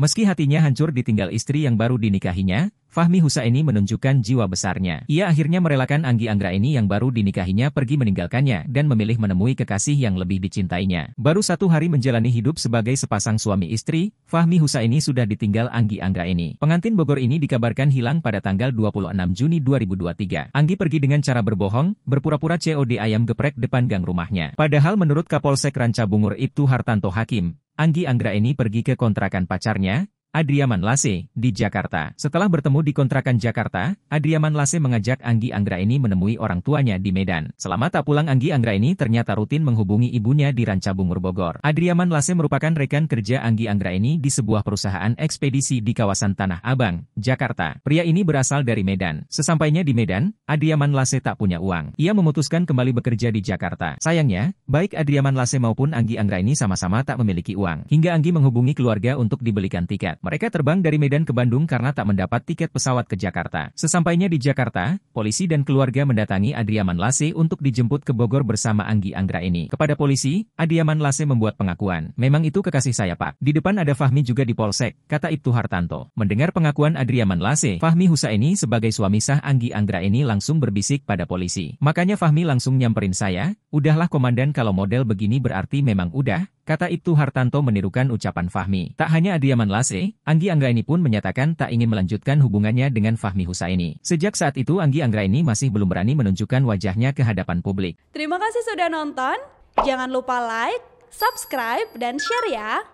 Meski hatinya hancur ditinggal istri yang baru dinikahinya, Fahmi Husaini menunjukkan jiwa besarnya. Ia akhirnya merelakan Anggi Anggra ini yang baru dinikahinya pergi meninggalkannya dan memilih menemui kekasih yang lebih dicintainya. Baru satu hari menjalani hidup sebagai sepasang suami istri, Fahmi Husaini sudah ditinggal Anggi Anggra ini. Pengantin Bogor ini dikabarkan hilang pada tanggal 26 Juni 2023. Anggi pergi dengan cara berbohong, berpura-pura COD ayam geprek depan gang rumahnya. Padahal menurut Kapolsek Rancabungur Bungur itu Hartanto Hakim, Anggi Anggra ini pergi ke kontrakan pacarnya, Adriaman Lase, di Jakarta. Setelah bertemu di kontrakan Jakarta, Adriaman Lase mengajak Anggi Anggra ini menemui orang tuanya di Medan. Selama tak pulang Anggi Anggra ini ternyata rutin menghubungi ibunya di Rancabungur Bogor. Adriaman Lase merupakan rekan kerja Anggi Anggra ini di sebuah perusahaan ekspedisi di kawasan Tanah Abang, Jakarta. Pria ini berasal dari Medan. Sesampainya di Medan, Adriaman Lase tak punya uang. Ia memutuskan kembali bekerja di Jakarta. Sayangnya, baik Adriaman Lase maupun Anggi Anggra ini sama-sama tak memiliki uang. Hingga Anggi menghubungi keluarga untuk dibelikan tiket. Mereka terbang dari Medan ke Bandung karena tak mendapat tiket pesawat ke Jakarta. Sesampainya di Jakarta, polisi dan keluarga mendatangi Adriaman Lase untuk dijemput ke Bogor bersama Anggi Anggra ini. Kepada polisi, Adriaman Lase membuat pengakuan. Memang itu kekasih saya pak. Di depan ada Fahmi juga di Polsek, kata Ibtu Hartanto. Mendengar pengakuan Adriaman Lase, Fahmi Husaini sebagai suami sah Anggi Anggra ini langsung berbisik pada polisi. Makanya Fahmi langsung nyamperin saya, udahlah komandan kalau model begini berarti memang udah, Kata itu Hartanto menirukan ucapan Fahmi. Tak hanya Adiaman Lase, Anggi Anggraini pun menyatakan tak ingin melanjutkan hubungannya dengan Fahmi Husaini. Sejak saat itu Anggi Anggraini masih belum berani menunjukkan wajahnya ke hadapan publik. Terima kasih sudah nonton. Jangan lupa like, subscribe, dan share ya.